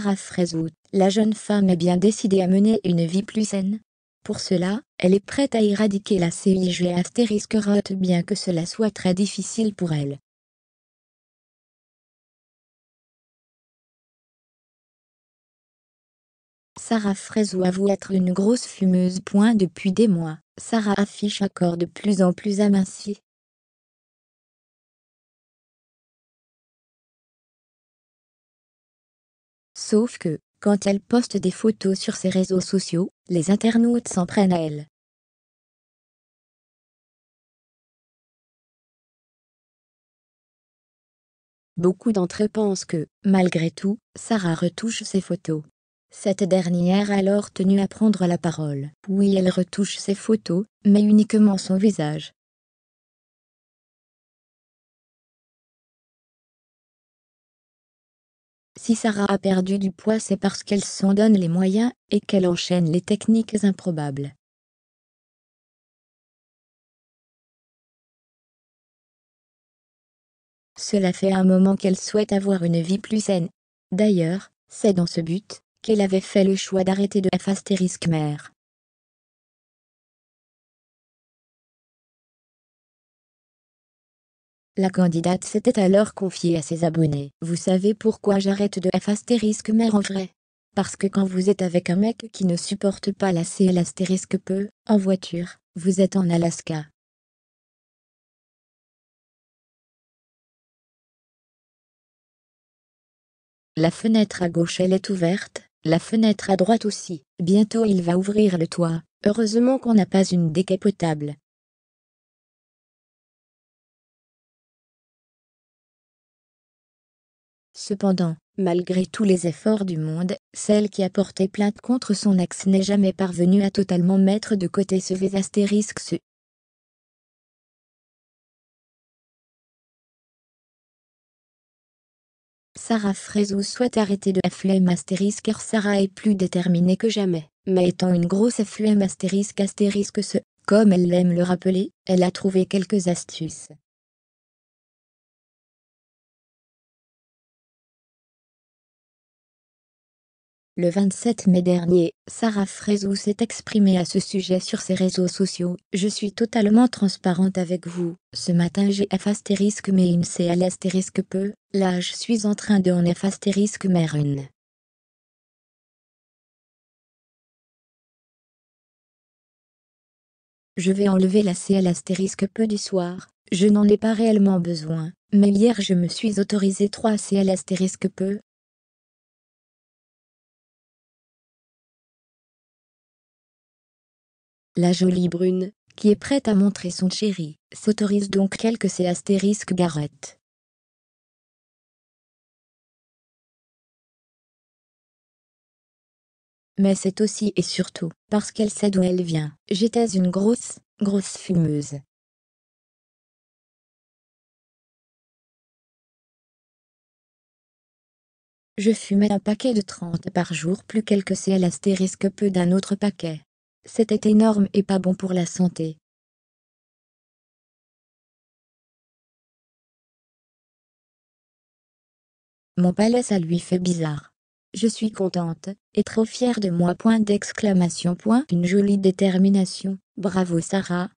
Sarah Fraiseau, la jeune femme est bien décidée à mener une vie plus saine. Pour cela, elle est prête à éradiquer la CIG astérisque rote bien que cela soit très difficile pour elle. Sarah Fraiseau avoue être une grosse fumeuse. Point depuis des mois, Sarah affiche un corps de plus en plus aminci, Sauf que, quand elle poste des photos sur ses réseaux sociaux, les internautes s'en prennent à elle. Beaucoup d'entre eux pensent que, malgré tout, Sarah retouche ses photos. Cette dernière a alors tenue à prendre la parole. Oui, elle retouche ses photos, mais uniquement son visage. Si Sarah a perdu du poids c'est parce qu'elle s'en donne les moyens et qu'elle enchaîne les techniques improbables. Cela fait un moment qu'elle souhaite avoir une vie plus saine. D'ailleurs, c'est dans ce but qu'elle avait fait le choix d'arrêter de F*** mère. La candidate s'était alors confiée à ses abonnés. Vous savez pourquoi j'arrête de F astérisque mère en vrai Parce que quand vous êtes avec un mec qui ne supporte pas la CL peu, en voiture, vous êtes en Alaska. La fenêtre à gauche elle est ouverte, la fenêtre à droite aussi. Bientôt il va ouvrir le toit. Heureusement qu'on n'a pas une décapotable. Cependant, malgré tous les efforts du monde, celle qui a porté plainte contre son ex n'est jamais parvenue à totalement mettre de côté ce V astérisque ce. Sarah Frezo souhaite arrêter de flemme astérisque car Sarah est plus déterminée que jamais, mais étant une grosse flemme astérisque astérisque ce, comme elle l'aime le rappeler, elle a trouvé quelques astuces. Le 27 mai dernier, Sarah Frezou s'est exprimée à ce sujet sur ses réseaux sociaux. Je suis totalement transparente avec vous. Ce matin j'ai F mais une CL astérisque peu. Là je suis en train de en F astérisque une. Je vais enlever la CL astérisque peu du soir. Je n'en ai pas réellement besoin. Mais hier je me suis autorisé 3 CL astérisque peu, La jolie brune, qui est prête à montrer son chéri, s'autorise donc quelques ces astérisques Garrett. Mais c'est aussi et surtout parce qu'elle sait d'où elle vient. J'étais une grosse, grosse fumeuse. Je fumais un paquet de 30 par jour plus quelques CL astérisque peu d'un autre paquet. C'était énorme et pas bon pour la santé. Mon palais ça lui fait bizarre. Je suis contente, et trop fière de moi. Point d'exclamation. Point. Une jolie détermination. Bravo Sarah,